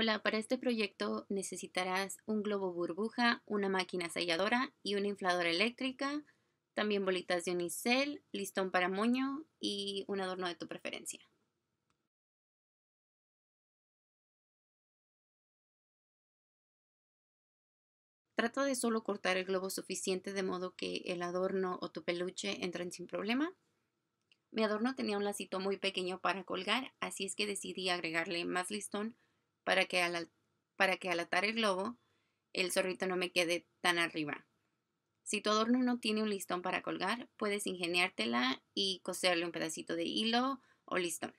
Hola, para este proyecto necesitarás un globo burbuja, una máquina selladora y una infladora eléctrica, también bolitas de unicel, listón para moño y un adorno de tu preferencia. Trata de solo cortar el globo suficiente de modo que el adorno o tu peluche entren sin problema. Mi adorno tenía un lacito muy pequeño para colgar, así es que decidí agregarle más listón para que al, atar el globo el zorrito no me quede tan arriba. Si tu adorno no tiene un listón para colgar, puedes ingeniártela y coserle un pedacito de hilo o listón.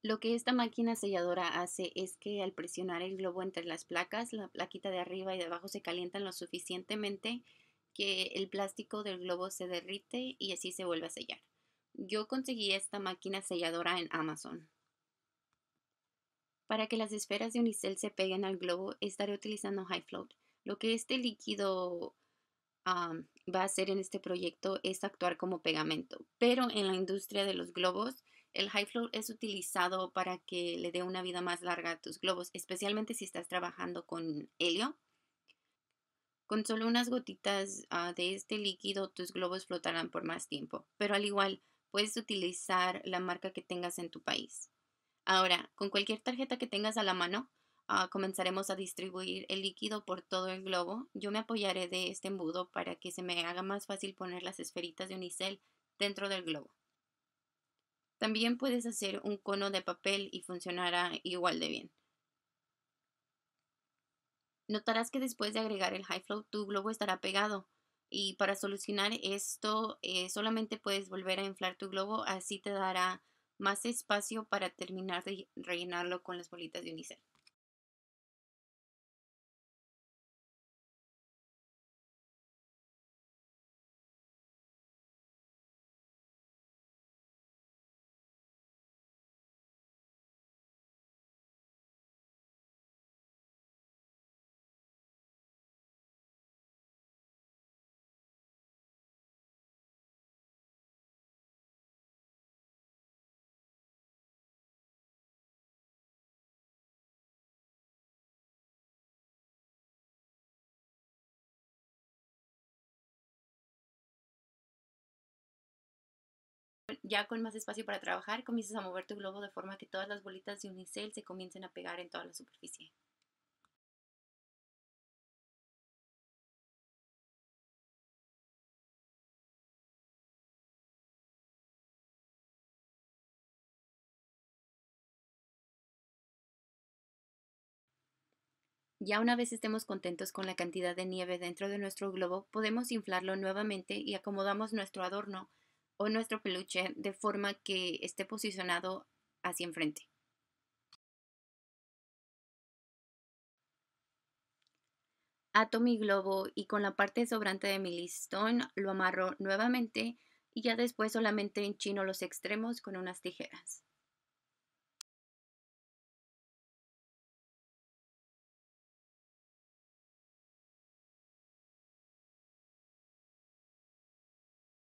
Lo que esta máquina selladora hace es que al presionar el globo entre las placas, la plaquita de arriba y de abajo se calientan lo suficientemente que el plástico del globo se derrite y así se vuelve a sellar. Yo conseguí esta máquina selladora en Amazon. Para que las esferas de unicel se peguen al globo, estaré utilizando High Float. Lo que este líquido va a hacer en este proyecto es actuar como pegamento, pero en la industria de los globos el high flow es utilizado para que le dé una vida más larga a tus globos, especialmente si estás trabajando con helio. Con solo unas gotitas ah, de este líquido, tus globos flotarán por más tiempo, pero al igual puedes utilizar la marca que tengas en tu país. Ahora, con cualquier tarjeta que tengas a la mano, ah, comenzaremos a distribuir el líquido por todo el globo. Yo me apoyaré de este embudo para que se me haga más fácil poner las esferitas de unicel dentro del globo. También puedes hacer un cono de papel y funcionará igual de bien. Notarás que después de agregar el high flow tu globo estará pegado y para solucionar esto eh, solamente puedes volver a inflar tu globo, así te dará más espacio para terminar de rellenarlo con las bolitas de unicel. Ya con más espacio para trabajar, comienzas a mover tu globo de forma que todas las bolitas de unicel se comiencen a pegar en toda la superficie. Ya una vez estemos contentos con la cantidad de nieve dentro de nuestro globo, podemos inflarlo nuevamente y acomodamos nuestro adorno o nuestro peluche de forma que esté posicionado hacia enfrente. Ato mi globo y con la parte sobrante de mi listón lo amarro nuevamente y ya después solamente enchino los extremos con unas tijeras.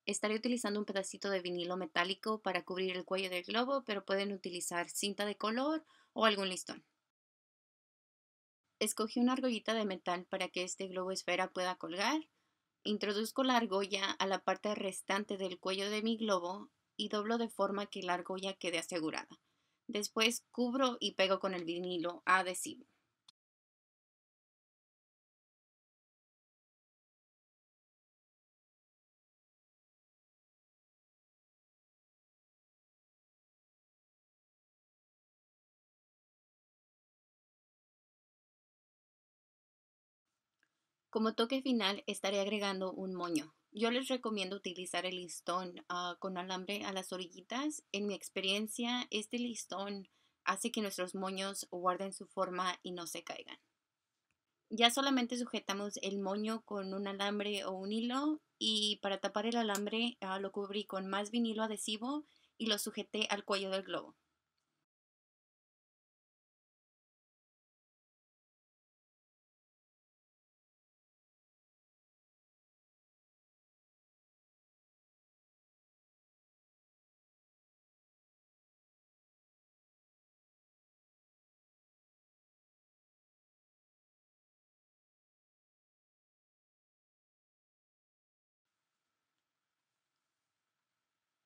Estaré utilizando un pedacito de vinilo metálico para cubrir el cuello del globo, pero pueden utilizar cinta de color o algún listón. Escogí una argollita de metal para que este globo esfera pueda colgar. Introduzco la argolla a la parte restante del cuello de mi globo y doblo de forma que la argolla quede asegurada. Después cubro y pego con el vinilo adhesivo. Como toque final estaré agregando un moño. Yo les recomiendo utilizar el listón ah, con alambre a las orillitas. En mi experiencia, este listón hace que nuestros moños guarden su forma y no se caigan. Ya solamente sujetamos el moño con un alambre o un hilo y para tapar el alambre ah, lo cubrí con más vinilo adhesivo y lo sujeté al cuello del globo.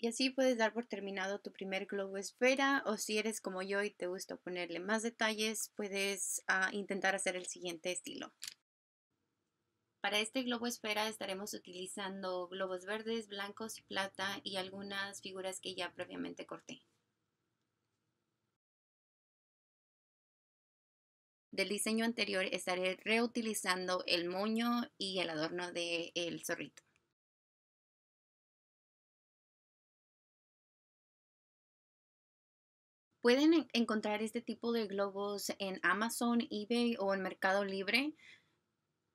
Y así puedes dar por terminado tu primer globo esfera o si eres como yo y te gusta ponerle más detalles, puedes ah, intentar hacer el siguiente estilo. Para este globo esfera estaremos utilizando globos verdes, blancos y plata y algunas figuras que ya previamente corté. Del diseño anterior estaré reutilizando el moño y el adorno del zorrito. Pueden encontrar este tipo de globos en Amazon, eBay o en Mercado Libre.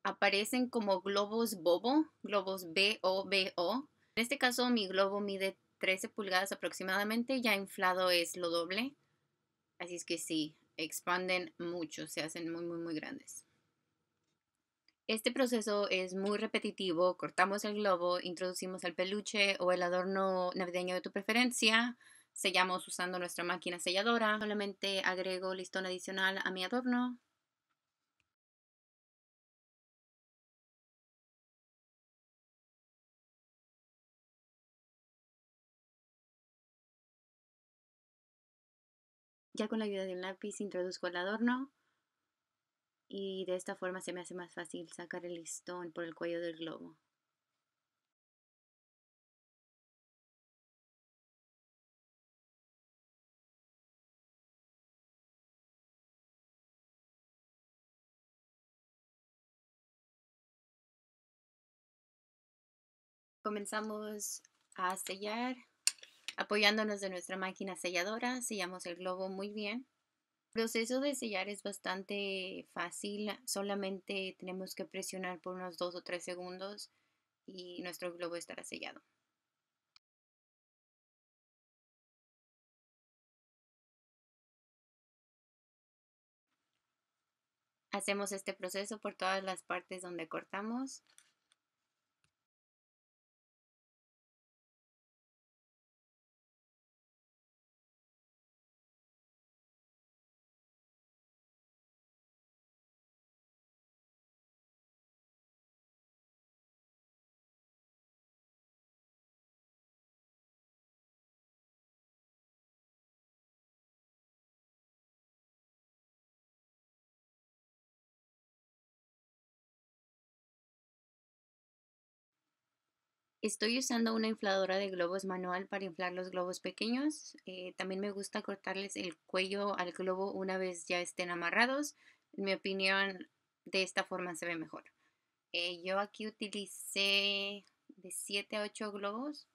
Aparecen como globos Bobo, globos B-O-B-O. En este caso, mi globo mide 13 pulgadas aproximadamente, ya inflado es lo doble. Así es que sí, expanden mucho, se hacen muy, muy, muy grandes. Este proceso es muy repetitivo. Cortamos el globo, introducimos el peluche o el adorno navideño de tu preferencia, Sellamos usando nuestra máquina selladora. Solamente agrego listón adicional a mi adorno. Ya con la ayuda del lápiz introduzco el adorno y de esta forma se me hace más fácil sacar el listón por el cuello del globo. Comenzamos a sellar apoyándonos de nuestra máquina selladora, sellamos el globo muy bien. El proceso de sellar es bastante fácil, solamente tenemos que presionar por unos 2 o 3 segundos y nuestro globo estará sellado. Hacemos este proceso por todas las partes donde cortamos Estoy usando una infladora de globos manual para inflar los globos pequeños. Eh, también me gusta cortarles el cuello al globo una vez ya estén amarrados. En mi opinión, de esta forma se ve mejor. Eh, yo aquí utilicé de 7 a 8 globos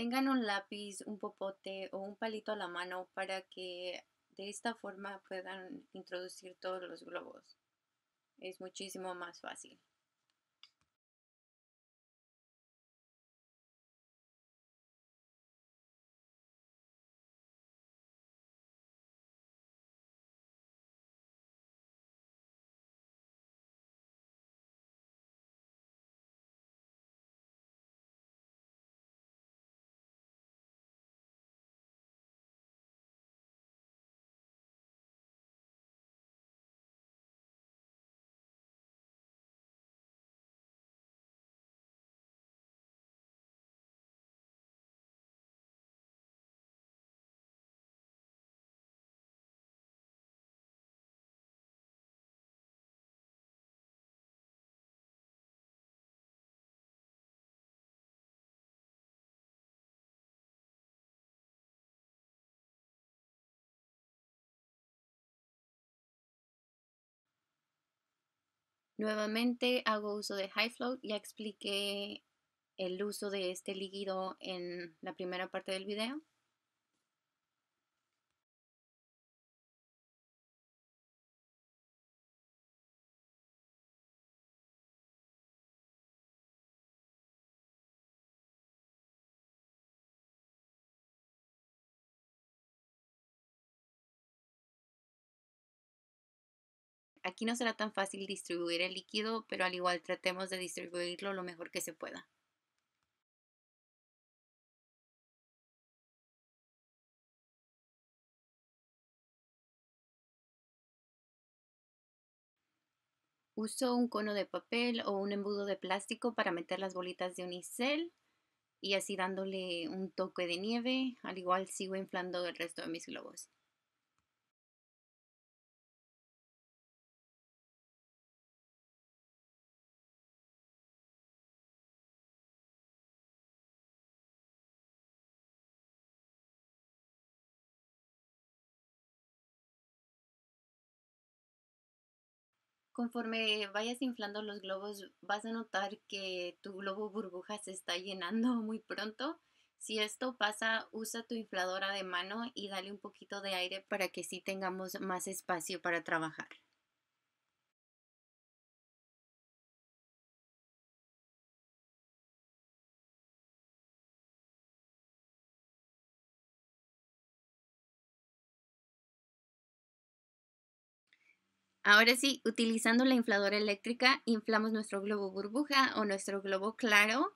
tengan un lápiz, un popote o un palito a la mano para que de esta forma puedan introducir todos los globos. Es muchísimo más fácil. Nuevamente hago uso de High Float. Ya expliqué el uso de este líquido en la primera parte del video. Aquí no será tan fácil distribuir el líquido, pero al igual tratemos de distribuirlo lo mejor que se pueda. Uso un cono de papel o un embudo de plástico para meter las bolitas de unicel y así dándole un toque de nieve, al igual sigo inflando el resto de mis globos. conforme vayas inflando los globos, vas a notar que tu globo burbuja se está llenando muy pronto. Si esto pasa, usa tu infladora de mano y dale un poquito de aire para que sí tengamos más espacio para trabajar. Ahora sí, utilizando la infladora eléctrica, inflamos nuestro globo burbuja o nuestro globo claro.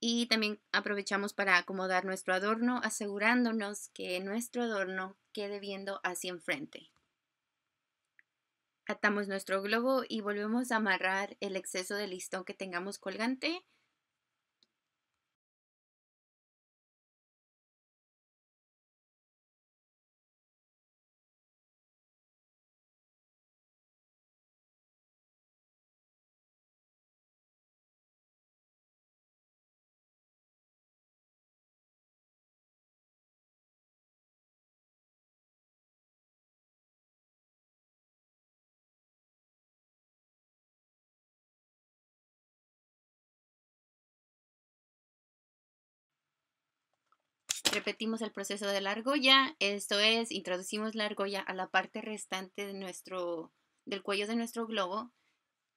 Y también aprovechamos para acomodar nuestro adorno, asegurándonos que nuestro adorno quede viendo hacia enfrente. Atamos nuestro globo y volvemos a amarrar el exceso de listón que tengamos colgante Repetimos el proceso de la argolla, esto es, introducimos la argolla a la parte restante de nuestro, del cuello de nuestro globo.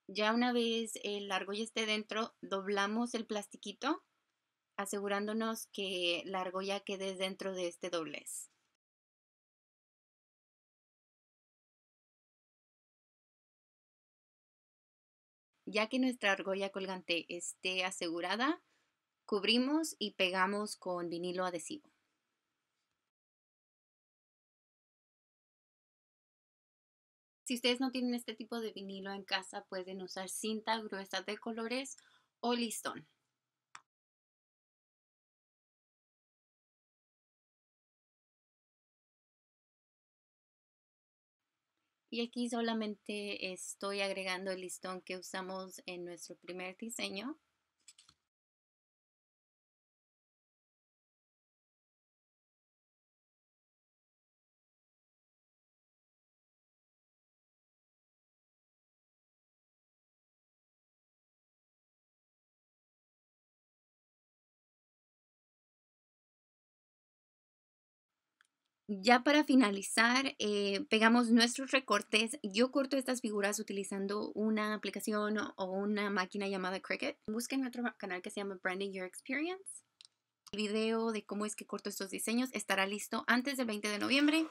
Ya una vez eh, la argolla esté dentro, doblamos el plastiquito, asegurándonos que la argolla quede dentro de este doblez. Ya que nuestra argolla colgante esté asegurada, Cubrimos y pegamos con vinilo adhesivo. Si ustedes no tienen este tipo de vinilo en casa, pueden usar cinta gruesa de colores o listón. Y aquí solamente estoy agregando el listón que usamos en nuestro primer diseño. Ya para finalizar, eh, pegamos nuestros recortes. Yo corto estas figuras utilizando una aplicación o una máquina llamada Cricut. Busquen otro canal que se llama Branding Your Experience. El video de cómo es que corto estos diseños estará listo antes del 20 de noviembre.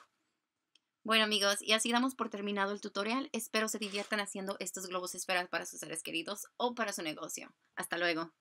Bueno amigos, y así damos por terminado el tutorial. Espero se diviertan haciendo estos globos esferas para sus seres queridos o para su negocio. Hasta luego.